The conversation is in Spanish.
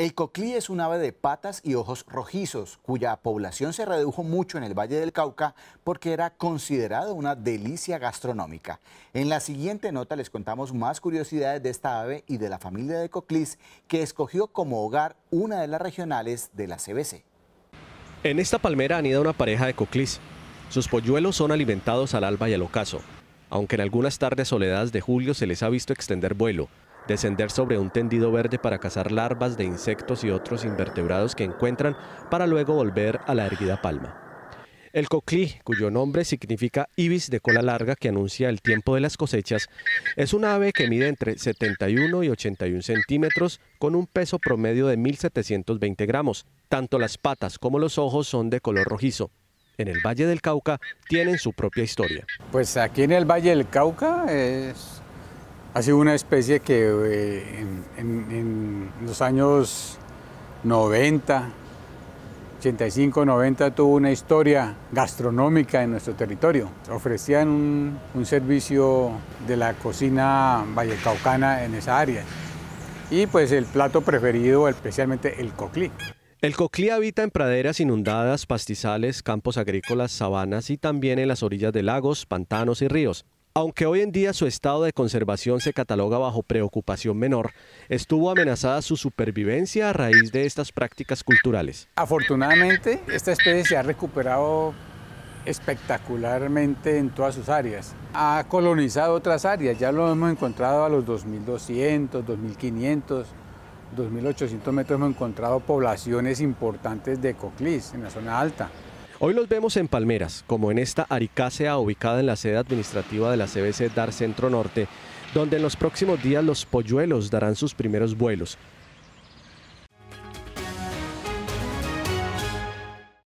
El coclí es un ave de patas y ojos rojizos, cuya población se redujo mucho en el Valle del Cauca porque era considerado una delicia gastronómica. En la siguiente nota les contamos más curiosidades de esta ave y de la familia de coclís que escogió como hogar una de las regionales de la CBC. En esta palmera anida una pareja de coclís. Sus polluelos son alimentados al alba y al ocaso, aunque en algunas tardes soledades de julio se les ha visto extender vuelo, descender sobre un tendido verde para cazar larvas de insectos y otros invertebrados que encuentran para luego volver a la erguida palma. El coclí, cuyo nombre significa ibis de cola larga que anuncia el tiempo de las cosechas, es un ave que mide entre 71 y 81 centímetros con un peso promedio de 1.720 gramos. Tanto las patas como los ojos son de color rojizo. En el Valle del Cauca tienen su propia historia. Pues aquí en el Valle del Cauca es ha sido una especie que eh, en, los años 90, 85, 90 tuvo una historia gastronómica en nuestro territorio. Ofrecían un, un servicio de la cocina vallecaucana en esa área. Y pues el plato preferido, especialmente el coclí. El coclí habita en praderas inundadas, pastizales, campos agrícolas, sabanas y también en las orillas de lagos, pantanos y ríos. Aunque hoy en día su estado de conservación se cataloga bajo preocupación menor, estuvo amenazada su supervivencia a raíz de estas prácticas culturales. Afortunadamente, esta especie se ha recuperado espectacularmente en todas sus áreas. Ha colonizado otras áreas, ya lo hemos encontrado a los 2.200, 2.500, 2.800 metros, hemos encontrado poblaciones importantes de coclis en la zona alta. Hoy los vemos en palmeras, como en esta aricácea ubicada en la sede administrativa de la CBC Dar Centro Norte, donde en los próximos días los polluelos darán sus primeros vuelos.